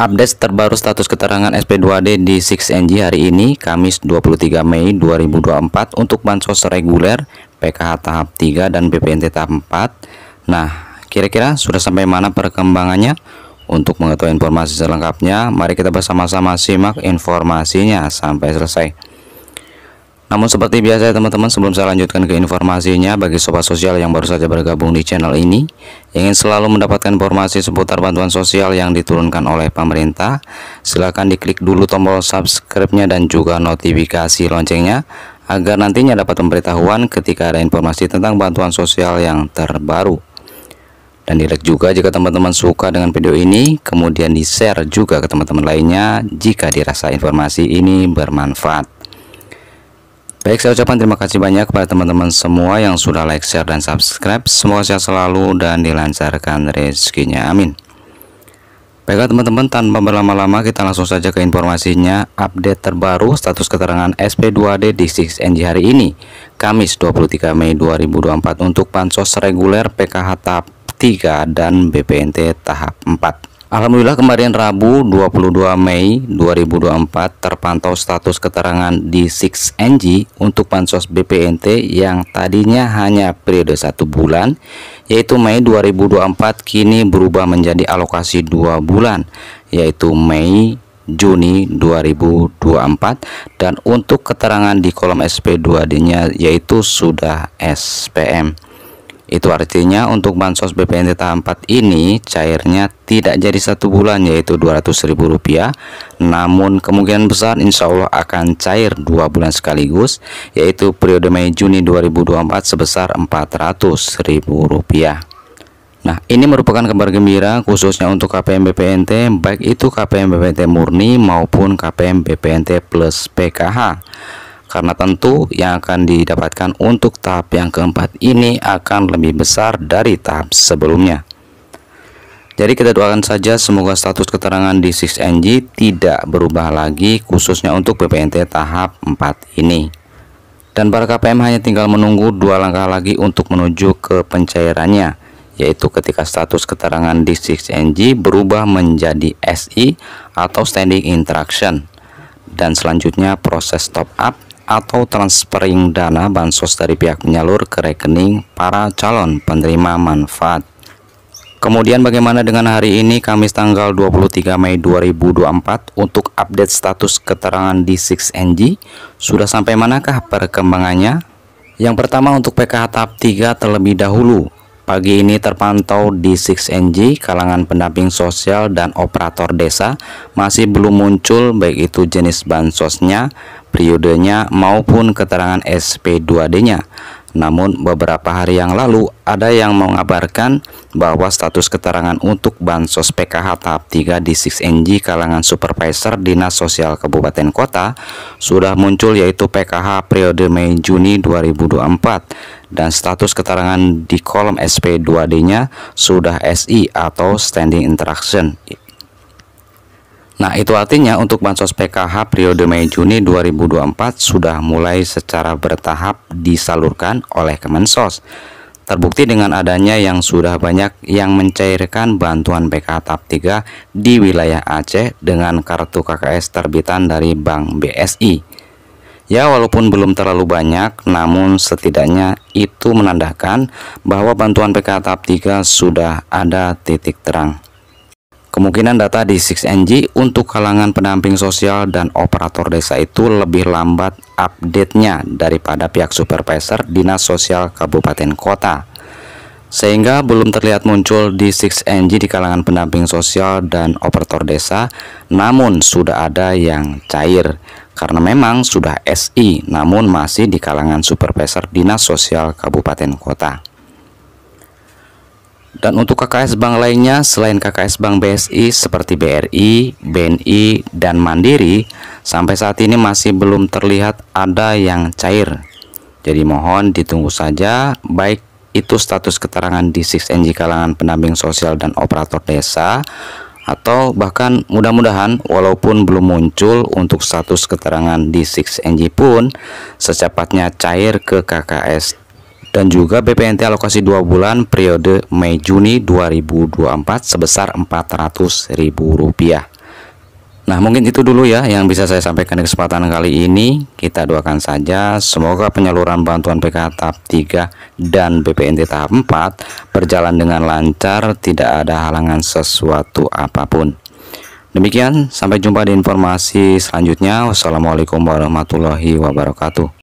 Update terbaru status keterangan SP2D di 6NG hari ini, Kamis 23 Mei 2024 untuk bansos reguler, PKH tahap 3 dan BPNT tahap 4. Nah, kira-kira sudah sampai mana perkembangannya? Untuk mengetahui informasi selengkapnya, mari kita bersama-sama simak informasinya sampai selesai. Namun seperti biasa teman-teman sebelum saya lanjutkan ke informasinya bagi sobat sosial yang baru saja bergabung di channel ini ingin selalu mendapatkan informasi seputar bantuan sosial yang diturunkan oleh pemerintah silahkan diklik dulu tombol subscribe-nya dan juga notifikasi loncengnya agar nantinya dapat pemberitahuan ketika ada informasi tentang bantuan sosial yang terbaru dan di like juga jika teman-teman suka dengan video ini kemudian di share juga ke teman-teman lainnya jika dirasa informasi ini bermanfaat Baik, saya ucapkan terima kasih banyak kepada teman-teman semua yang sudah like, share, dan subscribe. Semoga sehat selalu dan dilancarkan rezekinya. Amin. Baiklah teman-teman, tanpa berlama-lama kita langsung saja ke informasinya. Update terbaru status keterangan SP2D di 6NG hari ini, Kamis 23 Mei 2024 untuk Pansos Reguler PKH Tahap 3 dan BPNT Tahap 4. Alhamdulillah kemarin Rabu 22 Mei 2024 terpantau status keterangan di 6NG untuk pansos BPNT yang tadinya hanya periode satu bulan yaitu Mei 2024 kini berubah menjadi alokasi dua bulan yaitu Mei Juni 2024 dan untuk keterangan di kolom SP2D-nya yaitu sudah SPM. Itu artinya untuk bansos BPNT tahap 4 ini cairnya tidak jadi satu bulan yaitu Rp200.000 namun kemungkinan besar insya Allah akan cair dua bulan sekaligus yaitu periode Mei Juni 2024 sebesar Rp400.000. Nah, ini merupakan kabar gembira khususnya untuk KPM BPNT, baik itu KPM BPNT murni maupun KPM BPNT plus PKH karena tentu yang akan didapatkan untuk tahap yang keempat ini akan lebih besar dari tahap sebelumnya jadi kita doakan saja semoga status keterangan di 6NG tidak berubah lagi khususnya untuk BPNT tahap 4 ini. Dan para KPM hanya tinggal menunggu dua langkah lagi untuk menuju ke pencairannya yaitu ketika status keterangan di 6NG berubah menjadi SI atau Standing Interaction dan selanjutnya proses top up atau transferring dana bansos dari pihak penyalur ke rekening para calon penerima manfaat. Kemudian bagaimana dengan hari ini Kamis tanggal 23 Mei 2024 untuk update status keterangan di 6NG sudah sampai manakah perkembangannya? Yang pertama untuk PKH tahap 3 terlebih dahulu. Pagi ini terpantau di 6NG kalangan pendamping sosial dan operator desa masih belum muncul baik itu jenis bansosnya periodenya maupun keterangan SP2D-nya. Namun beberapa hari yang lalu ada yang mengabarkan bahwa status keterangan untuk Bansos PKH tahap 3 di 6NG kalangan supervisor Dinas Sosial Kabupaten Kota sudah muncul yaitu PKH periode Mei-Juni 2024 dan status keterangan di kolom SP2D-nya sudah SI atau Standing Interaction Nah, itu artinya untuk bansos PKH periode Mei-Juni 2024 sudah mulai secara bertahap disalurkan oleh Kemensos. Terbukti dengan adanya yang sudah banyak yang mencairkan bantuan PKH tahap 3 di wilayah Aceh dengan kartu KKS terbitan dari Bank BSI. Ya walaupun belum terlalu banyak namun setidaknya itu menandakan bahwa bantuan PKH tahap 3 sudah ada titik terang. Kemungkinan data di 6NG untuk kalangan pendamping sosial dan operator desa itu lebih lambat update-nya daripada pihak supervisor Dinas Sosial Kabupaten Kota. Sehingga belum terlihat muncul di 6NG di kalangan pendamping sosial dan operator desa, namun sudah ada yang cair. Karena memang sudah SI, namun masih di kalangan supervisor Dinas Sosial Kabupaten Kota. Dan untuk KKS bank lainnya selain KKS bank BSI seperti BRI, BNI, dan Mandiri, sampai saat ini masih belum terlihat ada yang cair. Jadi mohon ditunggu saja baik itu status keterangan di 6NG kalangan pendamping sosial dan operator desa atau bahkan mudah-mudahan walaupun belum muncul untuk status keterangan di 6NG pun secepatnya cair ke KKS dan juga BPNT alokasi 2 bulan periode Mei-Juni 2024 sebesar Rp400.000. Nah mungkin itu dulu ya yang bisa saya sampaikan di kesempatan kali ini Kita doakan saja semoga penyaluran bantuan PK tahap 3 dan BPNT tahap 4 Berjalan dengan lancar tidak ada halangan sesuatu apapun Demikian sampai jumpa di informasi selanjutnya Wassalamualaikum warahmatullahi wabarakatuh